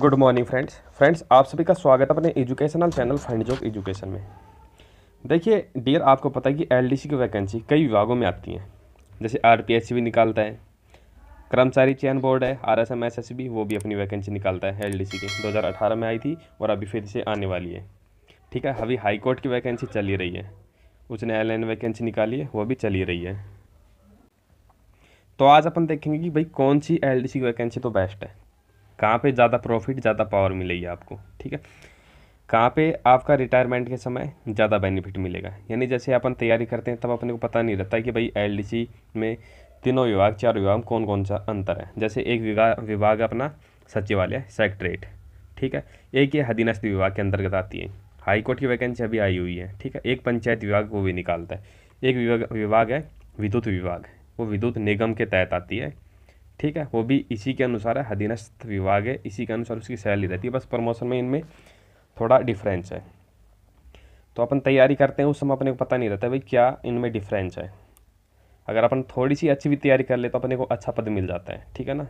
good morning friends friends आप सभी का स्वागत है अपने educational channel fund job education में देखिए डियर आपको पता है कि एलडीसी की वैकेंसी कई विभागों में आती हैं जैसे आरपीएससी भी निकालता है कर्मचारी चयन बोर्ड है R S M S S वो भी अपनी वैकेंसी निकालता है एल डी सी की दो हज़ार अठारह में आई थी और अभी फिर से आने वाली है ठीक है अभी हाई कोर्ट की वैकेंसी चल ही रही है उसने एल वैकेंसी निकाली है वो भी चल ही रही है तो आज अपन देखेंगे कि भाई कौन सी एल डी सी की वैकेंसी तो बेस्ट है कहाँ पे ज़्यादा प्रॉफिट ज़्यादा पावर मिलेगी आपको ठीक है कहाँ पे आपका रिटायरमेंट के समय ज़्यादा बेनिफिट मिलेगा यानी जैसे अपन तैयारी करते हैं तब अपने को पता नहीं रहता कि भाई एल में तीनों विभाग चार विभाग में कौन कौन सा अंतर है जैसे एक विभाग विभाग अपना सचिवालय सेक्ट्रेट ठीक है एक ये हदीनस्थी विभाग के अंतर्गत आती है हाई कोर्ट की वैकेंसी अभी आई हुई है ठीक है एक पंचायत विभाग वो भी निकालता है एक विभाग विभाग है विद्युत विभाग वो विद्युत निगम के तहत आती है ठीक है वो भी इसी के अनुसार है अधीनस्थ विभाग है इसी के अनुसार उसकी सैलरी रहती है बस प्रमोशन में इनमें थोड़ा डिफरेंस है तो अपन तैयारी करते हैं उस समय अपने को पता नहीं रहता भाई क्या इनमें डिफरेंस है अगर अपन थोड़ी सी अच्छी भी तैयारी कर ले तो अपने को अच्छा पद मिल जाता है ठीक है ना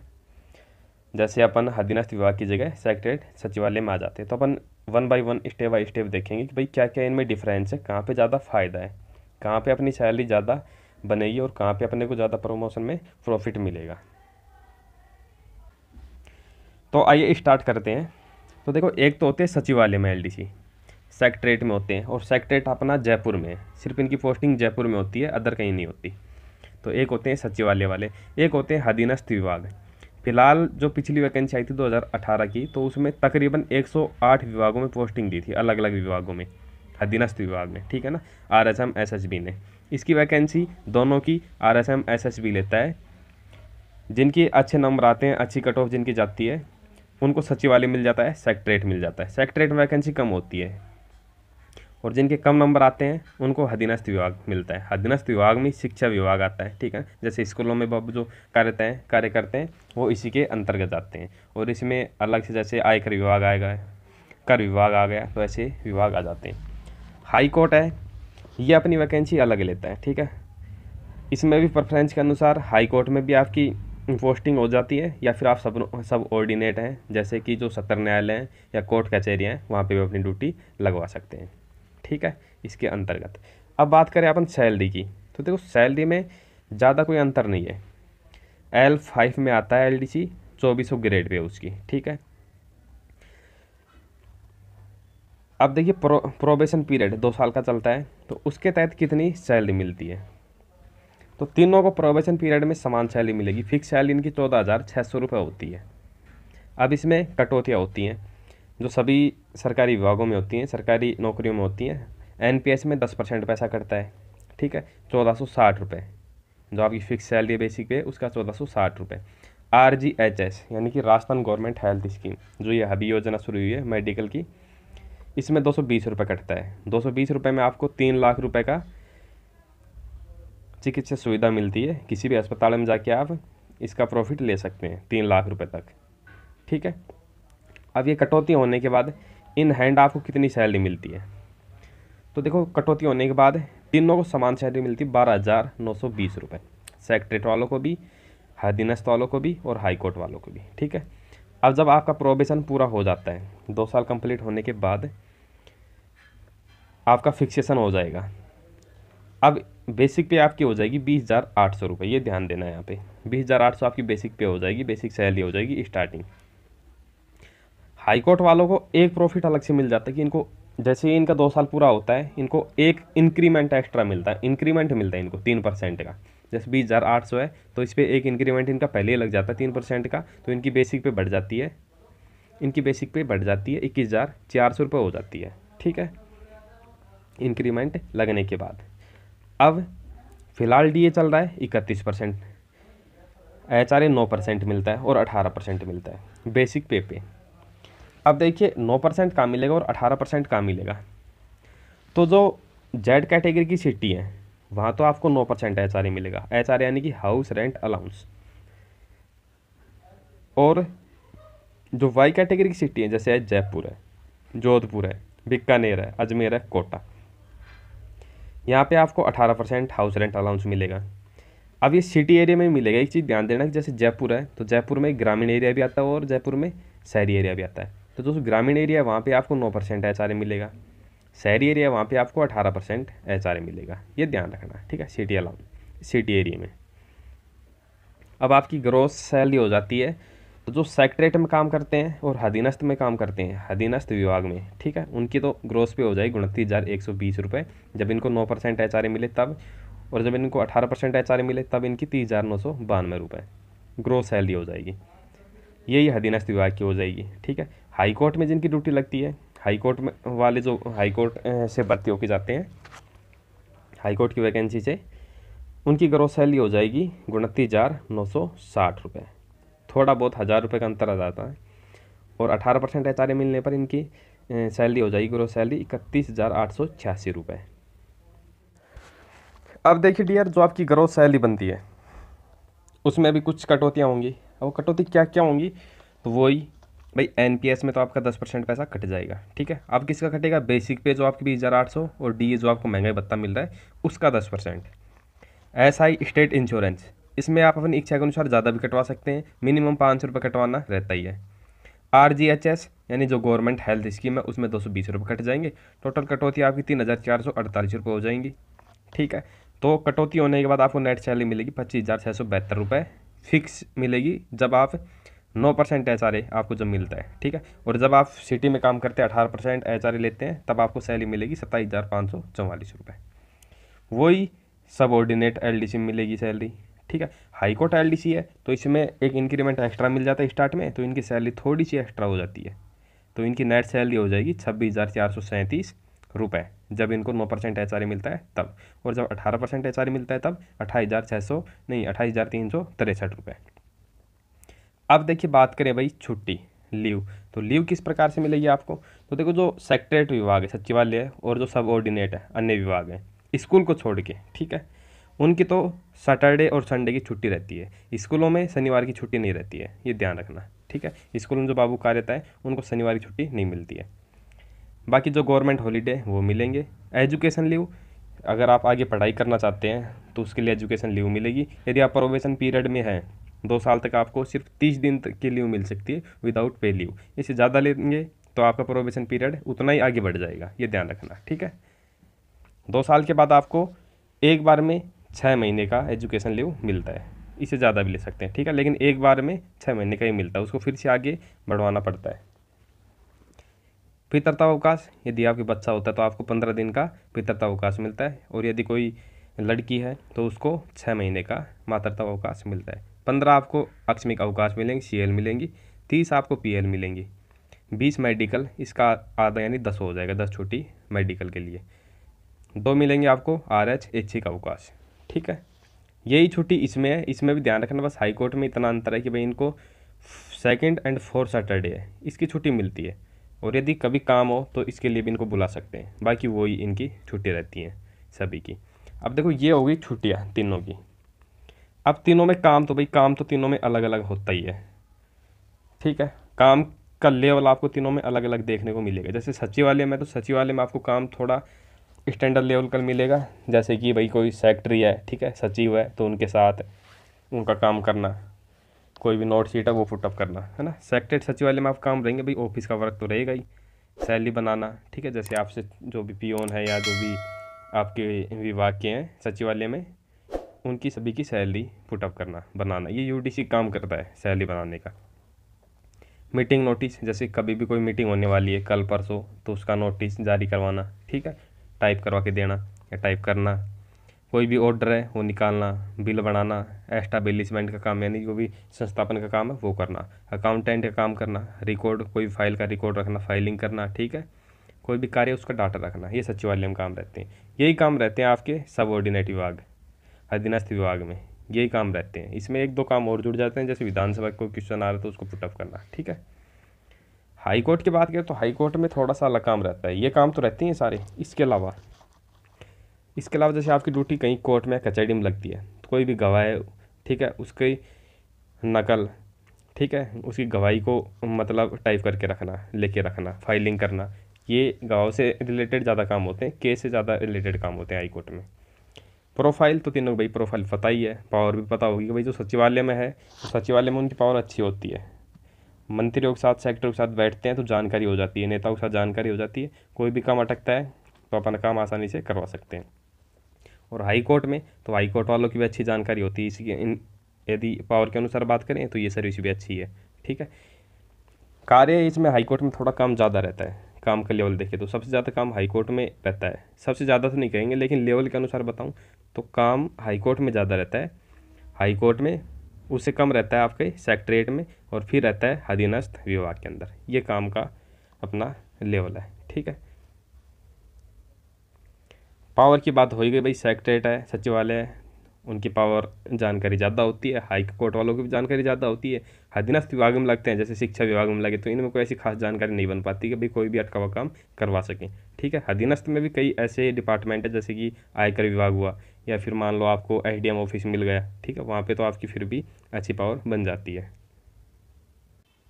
जैसे अपन अधीनस्थ विभाग की जगह सेक्रेटरीट सचिवालय में आ जाते हैं तो अपन one by one step by step देखेंगे कि भाई क्या क्या इनमें डिफरेंस है कहाँ पर ज़्यादा फ़ायदा है कहाँ पर अपनी सैलरी ज़्यादा बनेगी और कहाँ पे अपने को ज़्यादा प्रमोशन में प्रॉफिट मिलेगा तो आइए स्टार्ट करते हैं तो देखो एक तो होते हैं सचिवालय में एल सेक्ट्रेट में होते हैं और सेक्ट्रेट अपना जयपुर में है सिर्फ इनकी पोस्टिंग जयपुर में होती है अदर कहीं नहीं होती तो एक होते हैं सचिवालय वाले एक होते हैं अधीनस्थ विभाग फिलहाल जो पिछली वैकेंसी आई थी 2018 की तो उसमें तकरीबन 108 विभागों में पोस्टिंग दी थी अलग अलग विभागों में अधीनस्थ विभाग में ठीक है ना R S M S H B ने इसकी वैकेंसी दोनों की R S M S H B लेता है जिनकी अच्छे नंबर आते हैं अच्छी कट ऑफ जिनकी जाती है उनको सचिवालय मिल जाता है सेक्ट्रेट मिल जाता है सेक्ट्रेट में वैकेंसी कम होती है और जिनके कम नंबर आते हैं उनको अधीनस्थ विभाग मिलता है अधीनस्थ विभाग में शिक्षा विभाग आता है ठीक है जैसे स्कूलों में बब जो कार्यते हैं कार्य करते हैं वो इसी के अंतर्गत आते हैं और इसमें अलग से जैसे आयकर विभाग आएगा कर विभाग आ गया तो ऐसे विभाग आ जाते हैं हाई कोर्ट है ये अपनी वैकेंसी अलग लेता है ठीक है इसमें भी प्रेफरेंस के अनुसार हाई कोर्ट में भी आपकी पोस्टिंग हो जाती है या फिर आप सब सब ऑर्डिनेट हैं जैसे कि जो सत्र न्यायालय हैं या कोर्ट कचहरी हैं वहाँ पे भी अपनी ड्यूटी लगवा सकते हैं ठीक है इसके अंतर्गत अब बात करें अपन सैलरी की तो देखो सैलरी में ज़्यादा कोई अंतर नहीं है एल फाइव में आता है एल डी सी चौबीसों ग्रेड पे उसकी ठीक है अब देखिए प्रो प्रोबेशन पीरियड दो साल का चलता है तो उसके तहत कितनी सैलरी मिलती है तो तीनों को प्रोबेशन पीरियड में समान सैलरी मिलेगी फिक्स सैलरी इनकी चौदह हज़ार छः सौ रुपये होती है अब इसमें कटौतियाँ होती हैं जो सभी सरकारी विभागों में होती हैं सरकारी नौकरियों में होती हैं एन में दस परसेंट पैसा कटता है ठीक है चौदह सौ साठ रुपये जो आपकी फ़िक्स सैलरी बेसिक पे उसका चौदह सौ साठ रुपये आर जी एच एस यानी कि राजस्थान गवर्नमेंट हेल्थ स्कीम जो ये अभी योजना शुरू हुई है मेडिकल की इसमें दो सौ बीस रुपये कटता है दो सौ बीस रुपये में आपको तीन लाख रुपये का चिकित्सा सुविधा मिलती है किसी भी अस्पताल में जाके आप इसका प्रॉफिट ले सकते हैं तीन लाख रुपए तक ठीक है अब ये कटौती होने के बाद इन हैंड आपको कितनी सैलरी मिलती है तो देखो कटौती होने के बाद तीनों को समान सैलरी मिलती है बारह हज़ार नौ सौ बीस रुपये सेक्रेट वालों को भी हदीनस्त वालों को भी और हाई कोर्ट वालों को भी ठीक है अब जब आपका प्रोबेशन पूरा हो जाता है दो साल कंप्लीट होने के बाद आपका फिक्सेशन हो जाएगा अब बेसिक पे आपकी हो जाएगी बीस हज़ार आठ सौ रुपये ये ध्यान देना है यहाँ पे बीस हज़ार आठ सौ आपकी बेसिक पे हो जाएगी बेसिक सैलरी हो जाएगी स्टार्टिंग हाईकोर्ट वालों को एक प्रॉफिट अलग से मिल जाता है कि इनको जैसे ही इनका दो साल पूरा होता है इनको एक इंक्रीमेंट एक्स्ट्रा मिलता है इंक्रीमेंट मिलता है इनको तीन परसेंट का जैसे बीस हज़ार आठ सौ है तो इस पर एक इंक्रीमेंट इनका पहले ही लग जाता है तीन परसेंट का तो इनकी बेसिक पे बढ़ जाती है इनकी बेसिक पे बढ़ जाती है इक्कीस हज़ार चार सौ रुपये हो जाती है ठीक है इंक्रीमेंट लगने के बाद अब फिलहाल डी ए चल रहा है इकतीस परसेंट एच आर ए नौ परसेंट मिलता है और अठारह परसेंट मिलता है बेसिक पे पे अब देखिए नौ परसेंट कहाँ मिलेगा और अठारह परसेंट कहाँ मिलेगा तो जो जेड कैटेगरी की सिटी है वहाँ तो आपको नौ परसेंट एच आर ए मिलेगा एच आर यानी कि हाउस रेंट अलाउंस और जो वाई कैटेगरी की सिटी है जैसे है जयपुर है जोधपुर है बीकानेर है अजमेर है कोटा यहाँ पे आपको 18 परसेंट हाउस रेंट अलाउंस मिलेगा अब ये सिटी एरिया में मिलेगा एक चीज़ ध्यान देना कि जैसे जयपुर है तो जयपुर में ग्रामीण एरिया भी आता है और जयपुर में शहरी एरिया भी आता है तो दोस्तों ग्रामीण एरिया वहाँ पे आपको नौ परसेंट एच मिलेगा शहरी एरिया वहाँ पर आपको अठारह परसेंट एच मिलेगा ये ध्यान रखना ठीक है सिटी अलाउंस सिटी एरिया में अब आपकी ग्रोथ सैलरी हो जाती है जो सेक्ट्रेट में काम करते हैं और हदीनस्त में काम करते हैं हदीनस्त विभाग में ठीक है उनकी तो ग्रोथ पे हो जाएगी उनतीस हज़ार एक सौ बीस रुपये जब इनको नौ परसेंट एच मिले तब और जब इनको अठारह परसेंट एच मिले तब इनकी तीस हज़ार नौ सौ बानवे रुपये ग्रोथ सैलरी हो जाएगी यही हदीनस्त विभाग की हो जाएगी ठीक है हाईकोर्ट में जिनकी ड्यूटी लगती है हाईकोर्ट में वाले जो हाई कोर्ट से भर्ती होकर जाते हैं हाईकोर्ट की वैकेंसी से उनकी ग्रोथ सैलरी हो जाएगी उनतीस हज़ार नौ सौ साठ रुपये थोड़ा बहुत हज़ार रुपये का अंतर आ जाता है और अठारह परसेंट एच मिलने पर इनकी सैलरी हो जाएगी ग्रोथ सैलरी इकतीस हज़ार आठ सौ छियासी रुपये अब देखिए डियर जो आपकी ग्रोथ सैलरी बनती है उसमें भी कुछ कटौतियाँ होंगी अब वो कटौती क्या क्या होंगी तो वही भाई एन में तो आपका दस परसेंट पैसा कट जाएगा ठीक है अब किसका कटेगा बेसिक पे जो आपकी बीस हज़ार आठ सौ और डी e जो आपको महंगाई भत्ता मिल रहा है उसका दस percent S I state insurance इसमें आप अपनी इच्छा के अनुसार ज़्यादा भी कटवा सकते हैं मिनिमम पाँच सौ रुपये कटवाना रहता ही है आर जी एच एस यानी जो गवर्नमेंट हेल्थ स्कीम है उसमें दो सौ बीस रुपये कट जाएंगे टोटल कटौती आपकी तीन हज़ार चार सौ अड़तालीस रुपये हो जाएंगी ठीक है तो कटौती होने के बाद आपको नेट सैलरी मिलेगी पच्चीस हज़ार छः सौ बहत्तर रुपये फिक्स मिलेगी जब आप नौ परसेंट एच आर ए आपको जब मिलता है ठीक है और जब आप सिटी में काम करते हैं अठारह परसेंट एच आर लेते हैं तब आपको सैलरी मिलेगी सत्ताईस हज़ार पाँच सौ चौवालीस रुपये वही सबऑर्डिनेट एल डी सी मिलेगी सैलरी ठीक है हाई कोर्ट एल है तो इसमें एक इंक्रीमेंट एक्स्ट्रा मिल जाता है स्टार्ट में तो इनकी सैलरी थोड़ी सी एक्स्ट्रा हो जाती है तो इनकी नेट सैलरी हो जाएगी छब्बीस हज़ार चार सौ सैंतीस रुपये जब इनको नौ परसेंट एच e मिलता है तब और जब अठारह परसेंट एच e मिलता है तब अट्ठाईस हज़ार छः सौ नहीं अट्ठाईस हज़ार तीन सौ तिरसठ रुपये अब देखिए बात करें भाई छुट्टी लीव तो लीव किस प्रकार से मिलेगी आपको तो देखो जो सेक्रेटरी विभाग है सचिवालय और जो सब ऑर्डिनेट है अन्य विभाग है स्कूल को छोड़ के ठीक है उनकी तो सैटरडे और संडे की छुट्टी रहती है स्कूलों में शनिवार की छुट्टी नहीं रहती है ये ध्यान रखना ठीक है स्कूल में जो बाबू कार्य रहता है उनको शनिवार की छुट्टी नहीं मिलती है बाकी जो गवर्नमेंट हॉलीडे वो मिलेंगे एजुकेशन लीव अगर आप आगे पढ़ाई करना चाहते हैं तो उसके लिए एजुकेशन लीव मिलेगी यदि आप प्रोवेशन पीरियड में हैं दो साल तक आपको सिर्फ तीस दिन तक की लीव मिल सकती है विदाउट पे लीव इसे ज़्यादा लेंगे तो आपका प्रोवेशन पीरियड उतना ही आगे बढ़ जाएगा ये ध्यान रखना ठीक है दो साल के बाद आपको एक बार में छः महीने का एजुकेशन लीव मिलता है इसे ज़्यादा भी ले सकते हैं ठीक है लेकिन एक बार में छः महीने का ही मिलता है उसको फिर से आगे बढ़वाना पड़ता है पितरता अवकाश यदि आपके बच्चा होता है तो आपको पंद्रह दिन का पितरता अवकाश मिलता है और यदि कोई लड़की है तो उसको छः महीने का मातृता अवकाश मिलता है पंद्रह आपको आकस्मिक अवकाश मिलेंगे सी मिलेंगी तीस आपको पी मिलेंगी बीस मेडिकल इसका आधा यानी दस हो जाएगा दस छोटी मेडिकल के लिए दो मिलेंगे आपको आर एच का अवकाश ठीक है यही छुट्टी इसमें है इसमें भी ध्यान रखना बस हाई कोर्ट में इतना अंतर है कि भाई इनको सेकंड एंड फोर्थ सैटरडे है इसकी छुट्टी मिलती है और यदि कभी काम हो तो इसके लिए भी इनको बुला सकते हैं बाकी वही इनकी छुट्टी रहती है सभी की अब देखो ये होगी छुट्टियाँ तीनों की अब तीनों में काम तो भाई काम तो तीनों में अलग अलग होता ही है ठीक है काम का लेवल आपको तीनों में अलग अलग देखने को मिलेगा जैसे सचिवालय में तो सचिवालय में आपको काम थोड़ा स्टैंडर्ड लेवल का मिलेगा जैसे कि भाई कोई सेक्रेटरी है ठीक है सचिव है तो उनके साथ उनका काम करना कोई भी नोट शीट है वो फुटअप करना है ना सेक्रेटरी सचिवालय में आप काम रहेंगे भाई ऑफिस का वर्क तो रहेगा ही सैलरी बनाना ठीक है जैसे आपसे जो भी ओन है या जो भी आपके विभाग के हैं सचिवालय में उनकी सभी की सैलरी पुटअप करना बनाना ये यूडीसी काम करता है सैलरी बनाने का मीटिंग नोटिस जैसे कभी भी कोई मीटिंग होने वाली है कल परसों तो उसका नोटिस जारी करवाना ठीक है टाइप करवा के देना या टाइप करना कोई भी ऑर्डर है वो निकालना बिल बनाना एस्टाबलिशमेंट का काम यानी जो भी संस्थापन का काम है वो करना अकाउंटेंट का काम करना रिकॉर्ड कोई भी फाइल का रिकॉर्ड रखना फाइलिंग करना ठीक है कोई भी कार्य उसका डाटा रखना ये सचिवालय में काम रहते हैं यही काम रहते हैं आपके ऑर्डिनेट विभाग अधीनस्थ विभाग में यही काम रहते हैं इसमें एक दो काम और जुड़ जाते हैं जैसे विधानसभा का कोई क्वेश्चन आ रहा है तो उसको पुटअप करना ठीक है हाई कोर्ट की बात करें तो हाई कोर्ट में थोड़ा सा अलग काम रहता है ये काम तो रहते हैं सारे इसके अलावा इसके अलावा जैसे आपकी ड्यूटी कहीं कोर्ट में कचहरी में लगती है तो कोई भी गवाह ठीक है उसकी नकल ठीक है उसकी गवाही को मतलब टाइप करके रखना लेके रखना फाइलिंग करना ये गवाह से रिलेटेड ज़्यादा काम होते हैं केस से ज़्यादा रिलेटेड काम होते हैं हाई कोर्ट में प्रोफाइल तो तीनों भाई प्रोफाइल पता ही है पावर भी पता होगी कि भाई जो सचिवालय में है सचिवालय में उनकी पावर अच्छी होती है मंत्रियों के साथ सेक्टरों के साथ बैठते हैं तो जानकारी हो जाती है नेताओं के साथ जानकारी हो जाती है कोई भी काम अटकता है तो अपना काम आसानी से करवा सकते हैं और हाई कोर्ट में तो हाई कोर्ट वालों की भी अच्छी जानकारी होती है इसी इन यदि पावर के अनुसार बात करें तो ये सर्विस भी अच्छी है ठीक है कार्य इसमें हाई कोर्ट में थोड़ा काम ज़्यादा रहता है काम का लेवल देखें तो सबसे ज़्यादा काम हाई कोर्ट में रहता है सबसे ज़्यादा तो नहीं कहेंगे लेकिन लेवल के अनुसार बताऊँ तो काम हाई कोर्ट में ज़्यादा रहता है हाई कोर्ट में उससे कम रहता है आपके सेक्ट्रेट में और फिर रहता है अधीनस्थ विभाग के अंदर ये काम का अपना लेवल है ठीक है पावर की बात हो गई भाई सेक्ट्रेट है सचिवालय है उनकी पावर जानकारी ज़्यादा होती है हाई कोर्ट वालों की भी जानकारी ज़्यादा होती है अधीनस्थ विभाग में लगते हैं जैसे शिक्षा विभाग में लगे तो इनमें कोई ऐसी खास जानकारी नहीं बन पाती कि भाई कोई भी अटका हुआ काम करवा सकें ठीक है अधीनस्थ में भी कई ऐसे डिपार्टमेंट है जैसे कि आयकर विभाग हुआ या फिर मान लो आपको एस ऑफिस मिल गया ठीक है वहाँ पर तो आपकी फिर भी अच्छी पावर बन जाती है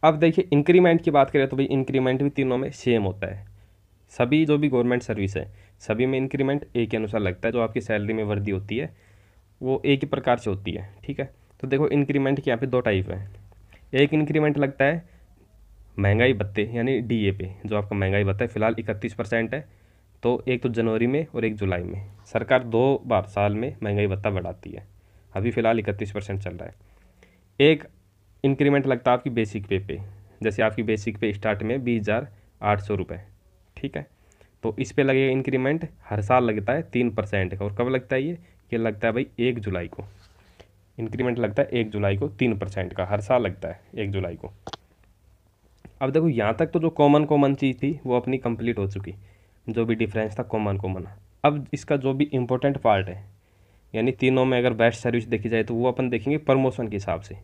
अब देखिए इंक्रीमेंट की बात करें तो भाई इंक्रीमेंट भी तीनों में सेम होता है सभी जो भी गवर्नमेंट सर्विस है सभी में इंक्रीमेंट एक के अनुसार लगता है जो आपकी सैलरी में वृद्धि होती है वो एक ही प्रकार से होती है ठीक है तो देखो इंक्रीमेंट के यहाँ पे दो टाइप है एक इंक्रीमेंट लगता है महंगाई भत्ते यानी डी पे जो आपका महंगाई भत्ता है फिलहाल इकतीस परसेंट है तो एक तो जनवरी में और एक जुलाई में सरकार दो बार साल में महंगाई भत्ता बढ़ाती है अभी फ़िलहाल इकतीस परसेंट चल रहा है एक इंक्रीमेंट लगता है आपकी बेसिक पे पे जैसे आपकी बेसिक पे स्टार्ट में बीस हज़ार आठ सौ रुपये ठीक है तो इस पे लगेगा इंक्रीमेंट हर साल लगता है तीन परसेंट का और कब लगता है ये ये लगता है भाई एक जुलाई को इंक्रीमेंट लगता है एक जुलाई को तीन परसेंट का हर साल लगता है एक जुलाई को अब देखो यहाँ तक तो जो कॉमन कॉमन चीज़ थी वो अपनी कंप्लीट हो चुकी जो भी डिफरेंस था कॉमन कॉमन अब इसका जो भी इम्पोर्टेंट पार्ट है यानी तीनों में अगर बेस्ट सर्विस देखी जाए तो वो अपन देखेंगे प्रमोशन के हिसाब से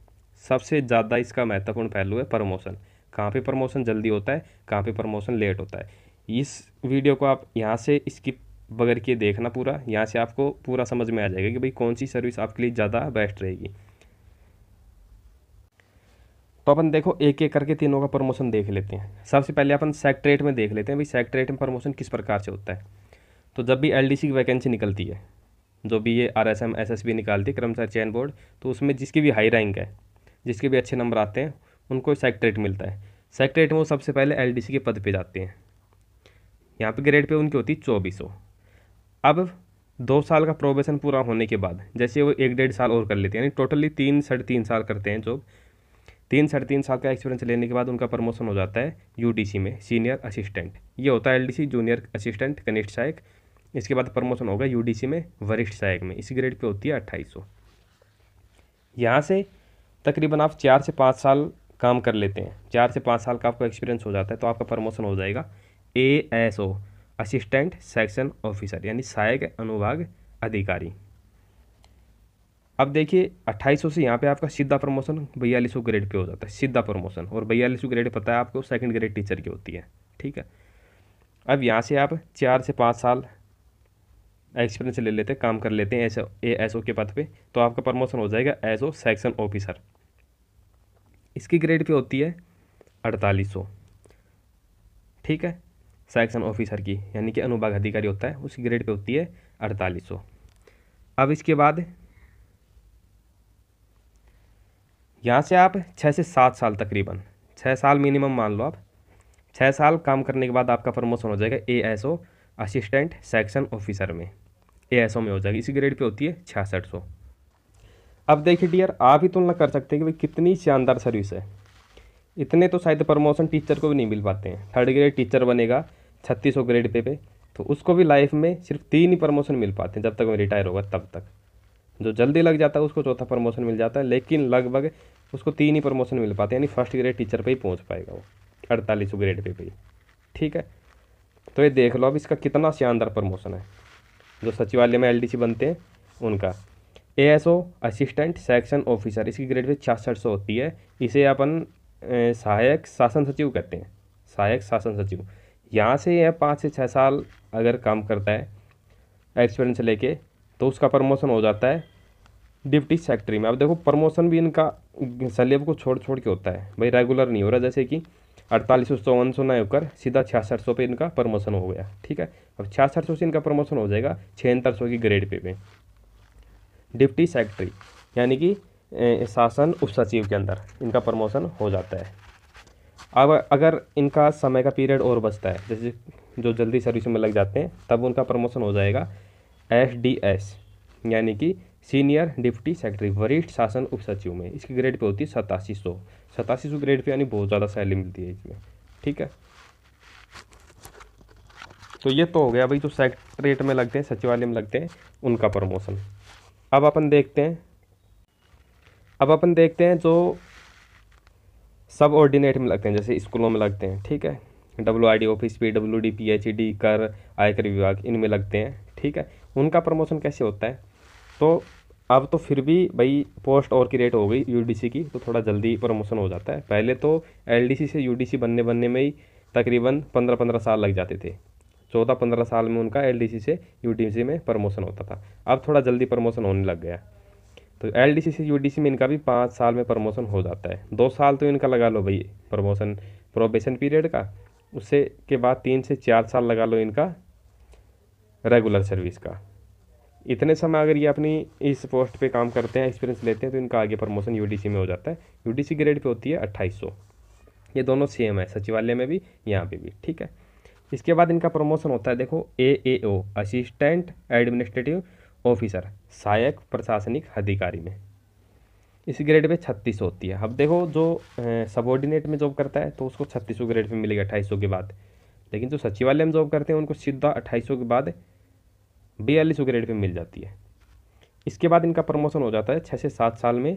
सबसे ज़्यादा इसका महत्वपूर्ण पहलू है प्रमोशन कहाँ पे प्रमोशन जल्दी होता है कहाँ पे प्रमोशन लेट होता है इस वीडियो को आप यहाँ से स्किप बगैर के देखना पूरा यहाँ से आपको पूरा समझ में आ जाएगा कि भाई कौन सी सर्विस आपके लिए ज़्यादा बेस्ट रहेगी तो अपन देखो एक एक करके तीनों का प्रमोशन देख लेते हैं सबसे पहले अपन सेक्ट्रेट में देख लेते हैं भाई सेक्ट्रेट में प्रमोशन किस प्रकार से होता है तो जब भी एल की वैकेंसी निकलती है जो भी ये R S M S S B निकालती है कर्मचारी चयन बोर्ड तो उसमें जिसकी भी हाई रैंक है जिसके भी अच्छे नंबर आते हैं उनको सेक्ट्रेट मिलता है सेक्ट्रेट में वो सबसे पहले एल के पद पर जाते हैं यहाँ पर ग्रेड पे उनकी होती है सौ अब दो साल का प्रोबेशन पूरा होने के बाद जैसे वो एक डेढ़ साल और कर लेते हैं यानी टोटली तीन साढ़े तीन साल करते हैं जॉब तीन साढ़े तीन साल का एक्सपीरियंस लेने के बाद उनका प्रमोशन हो जाता है यू में सीनियर असिस्टेंट ये होता है एल जूनियर असिस्टेंट कनिष्ठ सहायक इसके बाद प्रमोशन होगा यू में वरिष्ठ सहायक में इसी ग्रेड पर होती है अट्ठाईस सौ यहाँ से तकरीबन आप चार से पाँच साल काम कर लेते हैं चार से पाँच साल का आपका एक्सपीरियंस हो जाता है तो आपका प्रमोशन हो जाएगा A S O assistant section officer यानी सहायक अनुभाग अधिकारी अब देखिए 2800 से यहाँ पे आपका सीधा प्रमोशन बयालीस ग्रेड पे हो जाता है सीधा प्रमोशन और बयालीस ग्रेड पता है आपको सेकंड ग्रेड टीचर की होती है ठीक है अब यहाँ से आप चार से पाँच साल एक्सपीरियंस ले लेते हैं काम कर लेते हैं एस ए एस ओ के पद पे तो आपका प्रमोशन हो जाएगा एस ओ सेक्शन ऑफिसर इसकी ग्रेड पे होती है अड़तालीस ठीक है सेक्शन ऑफिसर की यानी कि अनुभाग अधिकारी होता है उसकी ग्रेड पे होती है अड़तालीस अब इसके बाद यहाँ से आप छः से सात साल तकरीबन छः साल मिनिमम मान लो आप छः साल काम करने के बाद आपका प्रमोशन हो जाएगा A S O assistant section officer में ए एस ओ में हो जाएगी इसी ग्रेड पर होती है छियासठ सौ अब देखिए डियर आप ही तुलना कर सकते हैं कि भाई कितनी शानदार सर्विस है इतने तो शायद प्रमोशन टीचर को भी नहीं मिल पाते हैं थर्ड ग्रेड टीचर बनेगा छत्तीस सौ ग्रेड पे पे तो उसको भी लाइफ में सिर्फ तीन ही प्रमोशन मिल पाते हैं जब तक मैं रिटायर होगा तब तक जो जल्दी लग जाता है उसको चौथा प्रमोशन मिल जाता है लेकिन लगभग उसको तीन ही प्रमोशन मिल पाते हैं यानी फर्स्ट ग्रेड टीचर पे ही पहुंच पाएगा वो अड़तालीस ग्रेड पे भी ठीक है तो ये देख लो अब इसका कितना शानदार प्रमोशन है जो सचिवालय में एल बनते हैं उनका ए असिस्टेंट सेक्शन ऑफिसर इसकी ग्रेड पे छियासठ सौ होती है इसे अपन सहायक शासन सचिव कहते हैं सहायक शासन सचिव यहाँ से यह पाँच से छः साल अगर काम करता है एक्सपीरियंस लेके तो उसका प्रमोशन हो जाता है डिप्टी सेक्रेटरी में अब देखो प्रमोशन भी इनका सलेब को छोड़ छोड़ के होता है भाई रेगुलर नहीं हो रहा जैसे कि अड़तालीस सौ चौवन सौ नए होकर सीधा छियासठ सौ पर इनका प्रमोशन हो गया ठीक है अब छियासठ सौ से इनका प्रमोशन हो जाएगा छिहत्तर सौ की ग्रेड पे में डिप्टी सेक्रेटरी यानी कि शासन उप सचिव के अंदर इनका प्रमोशन हो जाता है अब अगर इनका समय का पीरियड और बचता है जैसे जो जल्दी सर्विस में लग जाते हैं तब उनका प्रमोशन हो जाएगा एस डी एस यानी कि सीनियर डिप्टी सेक्रेटरी वरिष्ठ शासन उप सचिव में इसकी ग्रेड पे होती है सतासी सौ सतासी सौ ग्रेड पे यानी बहुत ज़्यादा सैलरी मिलती है इसमें ठीक है तो ये तो हो गया भाई जो सेक्रेटरीट में लगते हैं सचिवालय में लगते हैं उनका प्रमोशन अब अपन देखते हैं अब अपन देखते हैं जो सब ऑर्डिनेट में लगते हैं जैसे स्कूलों में लगते हैं ठीक है W I D office P W D P H D कर आयकर विभाग इनमें लगते हैं ठीक है उनका प्रमोशन कैसे होता है तो अब तो फिर भी भाई पोस्ट और क्रिएट हो गई सी की तो थोड़ा जल्दी प्रमोशन हो जाता है पहले तो सी से सी बनने बनने में ही तकरीबन पंद्रह पंद्रह साल लग जाते थे चौदह पंद्रह साल में उनका सी से सी में प्रमोशन होता था अब थोड़ा जल्दी प्रमोशन होने लग गया तो एल डी से सी में इनका भी पाँच साल में प्रमोशन हो जाता है दो साल तो इनका लगा लो भाई प्रमोशन प्रोबेशन पीरियड का उससे के बाद तीन से चार साल लगा लो इनका रेगुलर सर्विस का इतने समय अगर ये अपनी इस पोस्ट पे काम करते हैं एक्सपीरियंस लेते हैं तो इनका आगे प्रमोशन सी में हो जाता है सी ग्रेड पर होती है अट्ठाईस ये दोनों सेम है सचिवालय में भी यहाँ पर भी ठीक है इसके बाद इनका प्रमोशन होता है देखो A A O assistant administrative officer सहायक प्रशासनिक अधिकारी में इस ग्रेड पे छत्तीस होती है अब देखो जो सबॉर्डिनेट में जॉब करता है तो उसको छत्तीस ग्रेड पर मिलेगा अट्ठाईस के बाद लेकिन जो सचिवालय में जॉब करते हैं उनको सीधा अट्ठाईस के बाद बयालीस ग्रेड पर मिल जाती है इसके बाद इनका प्रमोशन हो जाता है छः से सात साल में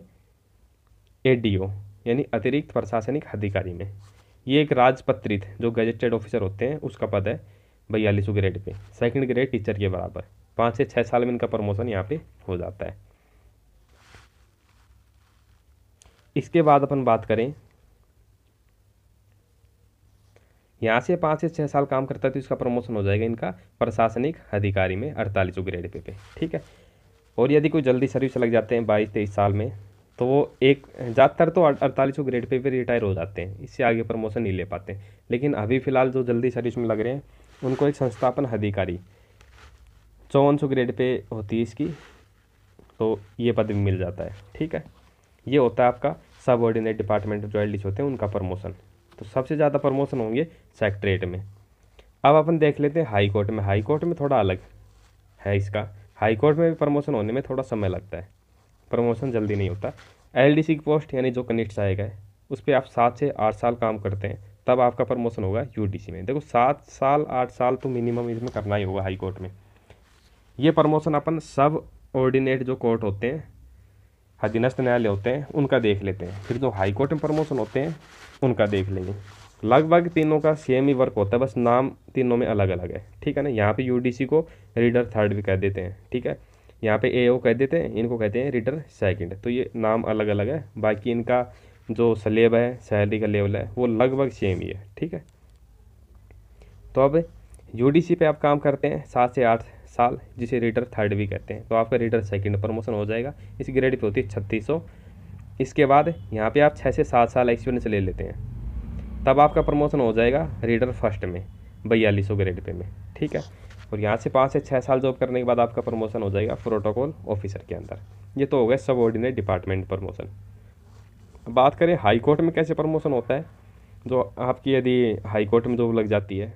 ओ यानी अतिरिक्त प्रशासनिक अधिकारी में ये एक राजपत्रित जो गजेटेड ऑफिसर होते हैं उसका पद है बयालीस grade pay second grade teacher के बराबर पाँच से छः साल में इनका प्रमोशन यहाँ पे हो जाता है इसके बाद अपन बात करें यहाँ से पाँच से छः साल काम करता है तो इसका प्रमोशन हो जाएगा इनका प्रशासनिक अधिकारी में अड़तालीस ग्रेड पे पे ठीक है और यदि कोई जल्दी सर्विस लग जाते हैं बाईस तेईस साल में तो वो एक ज़्यादातर तो अड़तालीस ग्रेड पे पे रिटायर हो जाते हैं इससे आगे प्रमोशन नहीं ले पाते लेकिन अभी फ़िलहाल जो जल्दी सर्विस में लग रहे हैं उनको एक संस्थापन अधिकारी चौवन सौ ग्रेड पे होती है इसकी तो ये पद भी मिल जाता है ठीक है ये होता है आपका सब ऑर्डिनेट डिपार्टमेंट जो एल होते हैं उनका प्रमोशन तो सबसे ज़्यादा प्रमोशन होंगे सेक्ट्रेट में अब अपन देख लेते हैं हाई कोर्ट में हाई कोर्ट में थोड़ा अलग है इसका हाई कोर्ट में भी प्रमोशन होने में थोड़ा समय लगता है प्रमोशन जल्दी नहीं होता एल की पोस्ट यानी जो कनेक्ट आएगा गए उस पर आप सात से आठ साल काम करते हैं तब आपका प्रमोशन होगा यूडीसी में देखो सात साल आठ साल तो मिनिमम इसमें करना ही होगा हाई कोर्ट में ये प्रमोशन अपन सब ऑर्डिनेट जो कोर्ट होते हैं अधीनस्थ न्यायालय होते हैं उनका देख लेते हैं फिर जो हाई कोर्ट में प्रमोशन होते हैं उनका देख लेंगे लगभग तीनों का सेम ही वर्क होता है बस नाम तीनों में अलग अलग है ठीक है ना यहाँ पे यूडीसी को रीडर थर्ड भी कह देते हैं ठीक है यहाँ पे ए कह देते हैं इनको कहते हैं रीडर सेकंड तो ये नाम अलग अलग है बाकी इनका जो सलेब है सैलरी का लेवल है वो लगभग सेम ही है ठीक है तो अब सी पे आप काम करते हैं सात से आठ साल जिसे रीडर थर्ड भी कहते हैं तो आपका रीडर सेकंड प्रमोशन हो जाएगा इस ग्रेड पे होती है छत्तीस इसके बाद यहाँ पे आप छः से सात साल एक्सपीरियंस ले लेते हैं तब आपका प्रमोशन हो जाएगा रीडर फर्स्ट में बयालीस सौ ग्रेड पे में ठीक है और यहाँ से पाँच से छः साल जॉब करने के बाद आपका प्रमोशन हो जाएगा प्रोटोकॉल ऑफिसर के अंदर ये तो हो गया सब ऑर्डिनेट डिपार्टमेंट प्रमोशन बात करें हाई कोर्ट में कैसे प्रमोशन होता है जो आपकी यदि हाई कोर्ट में जॉब लग जाती है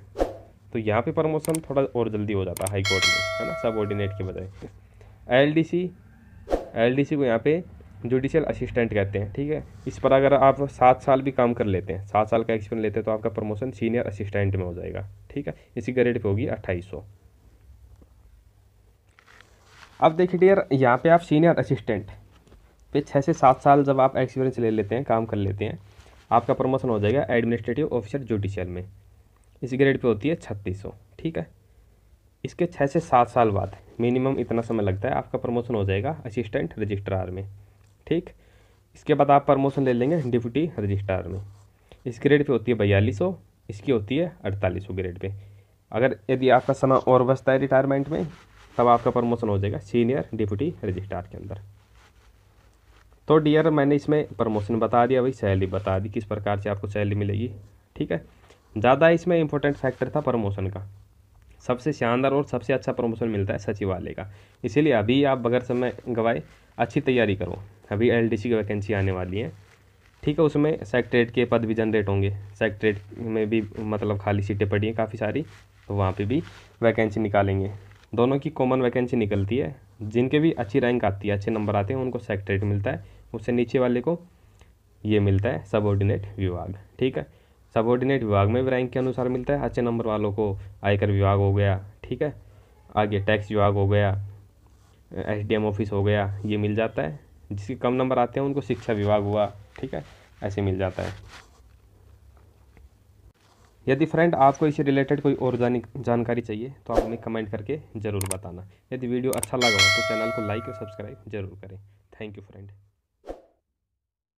तो यहाँ पे प्रमोशन थोड़ा और जल्दी हो जाता है हाई कोर्ट में है ना सब ऑर्डिनेट के बजाय L D C L D C को यहाँ पे जुडिशियल असिस्टेंट कहते हैं ठीक है इस पर अगर आप सात साल भी काम कर लेते हैं सात साल का एक्सपीरियंस लेते हैं तो आपका प्रमोशन सीनियर असिस्टेंट में हो जाएगा ठीक है इसी ग्रेड पे होगी अट्ठाईस सौ अब देखिए डियर यहाँ पे आप सीनियर असिस्टेंट पे छः से सात साल जब आप एक्सपीरियंस ले लेते हैं काम कर लेते हैं आपका प्रमोशन हो जाएगा एडमिनिस्ट्रेटिव ऑफिसर जुडिशियल में इस ग्रेड पे होती है छत्तीस सौ ठीक है इसके छः से सात साल बाद मिनिमम इतना समय लगता है आपका प्रमोशन हो जाएगा असिस्टेंट रजिस्ट्रार में ठीक इसके बाद आप प्रमोशन ले लेंगे डिप्टी रजिस्ट्रार में इस ग्रेड पे होती है बयालीस सौ इसकी होती है अड़तालीस सौ ग्रेड पे अगर यदि आपका समय और बचता है रिटायरमेंट में तब आपका प्रमोशन हो जाएगा सीनियर डिप्टी रजिस्ट्रार के अंदर तो डियर मैंने इसमें प्रमोशन बता दिया भाई सैलरी बता दी किस प्रकार से आपको सैलरी मिलेगी ठीक है ज़्यादा इसमें इंपॉर्टेंट फैक्टर था प्रमोशन का सबसे शानदार और सबसे अच्छा प्रमोशन मिलता है सचिवालय का इसीलिए अभी आप बगैर समय गवाए अच्छी तैयारी करो अभी एल की वैकेंसी आने वाली है ठीक है उसमें सेक्ट्रेट के पद भी जनरेट होंगे सेक्ट्रेट में भी मतलब खाली सीटें पड़ी हैं काफ़ी सारी तो वहाँ पे भी वैकेंसी निकालेंगे दोनों की कॉमन वैकेंसी निकलती है जिनके भी अच्छी रैंक आती है अच्छे नंबर आते हैं उनको सेक्ट्रेट मिलता है उससे नीचे वाले को ये मिलता है सबऑर्डिनेट विभाग ठीक है सबॉर्डिनेट विभाग में भी रैंक के अनुसार मिलता है अच्छे नंबर वालों को आयकर विभाग हो गया ठीक है आगे टैक्स विभाग हो गया एस ऑफिस हो गया ये मिल जाता है जिसके कम नंबर आते हैं उनको शिक्षा विभाग हुआ ठीक है ऐसे मिल जाता है यदि फ्रेंड आपको इससे रिलेटेड कोई और जानकारी चाहिए तो आप हमें कमेंट करके ज़रूर बताना यदि वीडियो अच्छा लगा हो तो चैनल को लाइक और सब्सक्राइब जरूर करें थैंक यू फ्रेंड